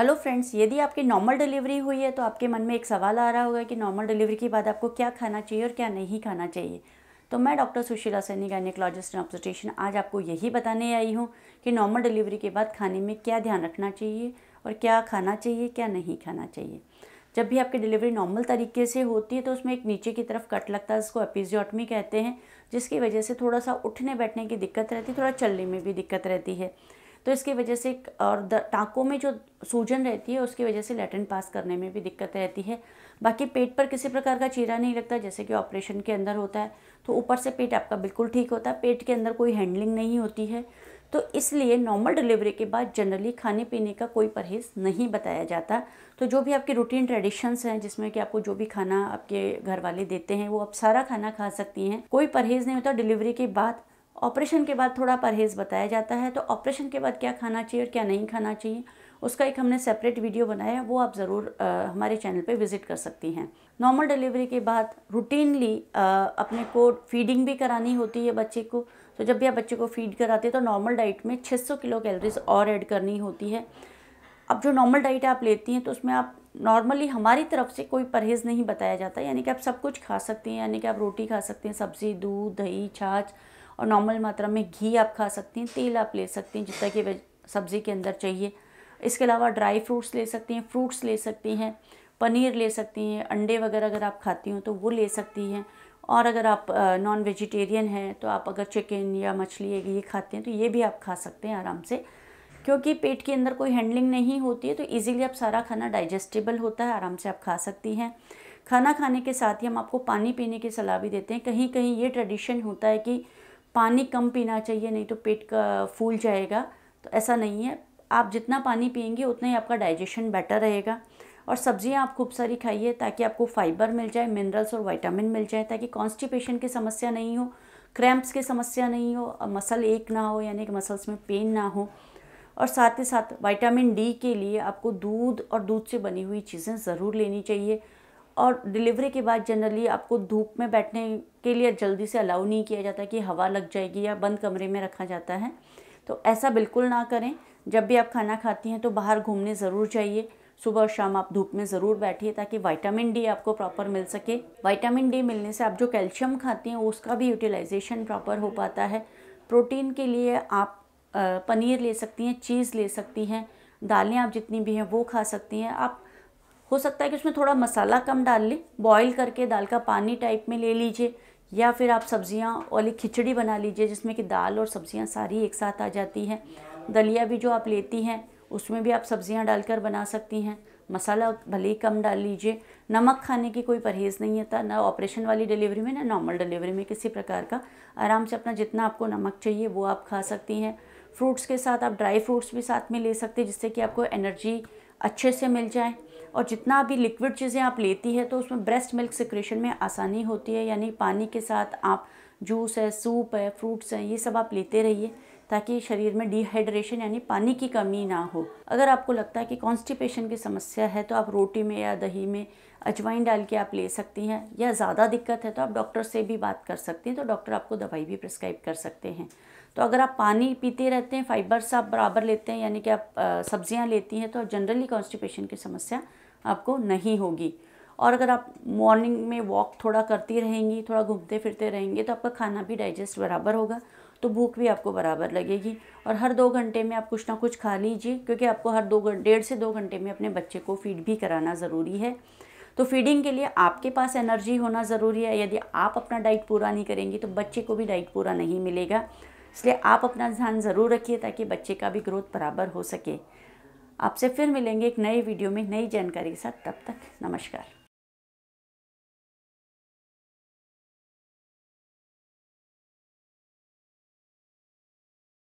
hello friends यदि आपकी normal delivery हुई है तो आपके मन में एक सवाल आ रहा होगा कि नॉर्मल डिलीवरी के बाद आपको क्या खाना चाहिए और क्या नहीं खाना चाहिए तो मैं doctor Sushila Saini gynaecologist and obstetrician आज आपको यही बताने आई हूँ कि नॉर्मल डिलीवरी के बाद खाने में क्या ध्यान रखना चाहिए और क्या खाना चाहिए क्या नहीं खाना चाहिए जब भी आपकी डिलीवरी नॉर्मल तरीके से होती है तो उसमें एक नीचे की तरफ कट लगता है जिसको एपिजियोटमी कहते हैं जिसकी वजह से थोड़ा सा उठने बैठने की दिक्कत रहती है थोड़ा चलने में भी दिक्कत रहती है तो इसकी वजह से और टाँकों में जो सूजन रहती है उसकी वजह से लेटन पास करने में भी दिक्कत रहती है बाकी पेट पर किसी प्रकार का चीरा नहीं लगता जैसे कि ऑपरेशन के अंदर होता है तो ऊपर से पेट आपका बिल्कुल ठीक होता है पेट के अंदर कोई हैंडलिंग नहीं होती है तो इसलिए नॉर्मल डिलीवरी के बाद जनरली खाने पीने का कोई परहेज़ नहीं बताया जाता तो जो भी आपके रूटीन ट्रेडिशंस हैं जिसमें कि आपको जो भी खाना आपके घर वाले देते हैं वो आप सारा खाना खा सकती हैं कोई परहेज़ नहीं होता डिलीवरी के बाद ऑपरेशन के बाद थोड़ा परहेज़ बताया जाता है तो ऑपरेशन के बाद क्या खाना चाहिए और क्या नहीं खाना चाहिए उसका एक हमने सेपरेट वीडियो बनाया है वो आप ज़रूर हमारे चैनल पे विज़िट कर सकती हैं नॉर्मल डिलीवरी के बाद रूटीनली अपने को फीडिंग भी करानी होती है बच्चे को तो जब भी आप बच्चे को फीड कराते हैं तो नॉर्मल डाइट में 600 किलो कैलोरीज और ऐड करनी होती है अब जो नॉर्मल डाइट आप लेती हैं तो उसमें आप नॉर्मली हमारी तरफ से कोई परहेज़ नहीं बताया जाता यानी कि आप सब कुछ खा सकती हैं यानी कि आप रोटी खा सकते हैं सब्ज़ी दूध दही छाछ और नॉर्मल मात्रा में घी आप खा सकती हैं तेल आप ले सकती हैं जितना कि सब्ज़ी के अंदर चाहिए इसके अलावा ड्राई फ्रूट्स ले सकती हैं फ्रूट्स ले सकती हैं पनीर ले सकती हैं अंडे वगैरह अगर आप खाती हूँ तो वो ले सकती हैं और अगर आप नॉन वेजिटेरियन हैं तो आप अगर चिकन या मछली ये खाते हैं तो ये भी आप खा सकते हैं आराम से क्योंकि पेट के अंदर कोई हैंडलिंग नहीं होती है तो इजीली आप सारा खाना डाइजेस्टेबल होता है आराम से आप खा सकती हैं खाना खाने के साथ ही हम आपको पानी पीने की सलाह भी देते हैं कहीं कहीं ये ट्रेडिशन होता है कि पानी कम पीना चाहिए नहीं तो पेट का फूल जाएगा तो ऐसा नहीं है आप जितना पानी पियेंगे उतना ही आपका डाइजेशन बेटर रहेगा और सब्जियां आप खूब सारी खाइए ताकि आपको फाइबर मिल जाए मिनरल्स और वाइटामिन मिल जाए ताकि कॉन्स्टिपेशन की समस्या नहीं हो क्रैम्प्स की समस्या नहीं हो मसल एक ना हो यानी कि मसल्स में पेन ना हो और साथ ही साथ वाइटामिन डी के लिए आपको दूध और दूध से बनी हुई चीज़ें ज़रूर लेनी चाहिए और डिलीवरी के बाद जनरली आपको धूप में बैठने के लिए जल्दी से अलाउ नहीं किया जाता कि हवा लग जाएगी या बंद कमरे में रखा जाता है तो ऐसा बिल्कुल ना करें जब भी आप खाना खाती हैं तो बाहर घूमने ज़रूर जाइए सुबह और शाम आप धूप में ज़रूर बैठिए ताकि विटामिन डी आपको प्रॉपर मिल सके विटामिन डी मिलने से आप जो कैल्शियम खाती हैं उसका भी यूटिलाइजेशन प्रॉपर हो पाता है प्रोटीन के लिए आप पनीर ले सकती हैं चीज़ ले सकती हैं दालें आप जितनी भी हैं वो खा सकती हैं आप हो सकता है कि उसमें थोड़ा मसाला कम डाल लें बॉयल करके दाल का पानी टाइप में ले लीजिए या फिर आप सब्जियां वाली खिचड़ी बना लीजिए जिसमें कि दाल और सब्जियां सारी एक साथ आ जाती हैं दलिया भी जो आप लेती हैं उसमें भी आप सब्जियां डालकर बना सकती हैं मसाला भले ही कम डाल लीजिए नमक खाने की कोई परहेज़ नहीं होता ना ऑपरेशन वाली डिलीवरी में ना नॉर्मल डिलीवरी में किसी प्रकार का आराम से अपना जितना आपको नमक चाहिए वो आप खा सकती हैं फ्रूट्स के साथ आप ड्राई फ्रूट्स भी साथ में ले सकते हैं जिससे कि आपको एनर्जी अच्छे से मिल जाए और जितना भी लिक्विड चीज़ें आप लेती है तो उसमें ब्रेस्ट मिल्क सिक्रेशन में आसानी होती है यानी पानी के साथ आप जूस है सूप है फ्रूट्स हैं ये सब आप लेते रहिए ताकि शरीर में डिहाइड्रेशन यानी पानी की कमी ना हो अगर आपको लगता है कि कॉन्स्टिपेशन की समस्या है तो आप रोटी में या दही में अजवाइन डाल के आप ले सकती हैं या ज़्यादा दिक्कत है तो आप डॉक्टर से भी बात कर सकती हैं तो डॉक्टर आपको दवाई भी प्रिस्क्राइब कर सकते हैं तो अगर आप पानी पीते रहते हैं फाइबर्स आप बराबर लेते हैं यानी कि आप सब्जियां लेती हैं तो जनरली कॉन्स्टिपेशन की समस्या आपको नहीं होगी और अगर आप मॉर्निंग में वॉक थोड़ा करती रहेंगी थोड़ा घूमते फिरते रहेंगे तो आपका खाना भी डाइजेस्ट बराबर होगा तो भूख भी आपको बराबर लगेगी और हर दो घंटे में आप कुछ ना कुछ खा लीजिए क्योंकि आपको हर दो डेढ़ से दो घंटे में अपने बच्चे को फीड भी कराना ज़रूरी है तो फीडिंग के लिए आपके पास एनर्जी होना ज़रूरी है यदि आप अपना डाइट पूरा नहीं करेंगी तो बच्चे को भी डाइट पूरा नहीं मिलेगा इसलिए आप अपना ध्यान ज़रूर रखिए ताकि बच्चे का भी ग्रोथ बराबर हो सके आपसे फिर मिलेंगे एक नए वीडियो में नई जानकारी के साथ तब तक नमस्कार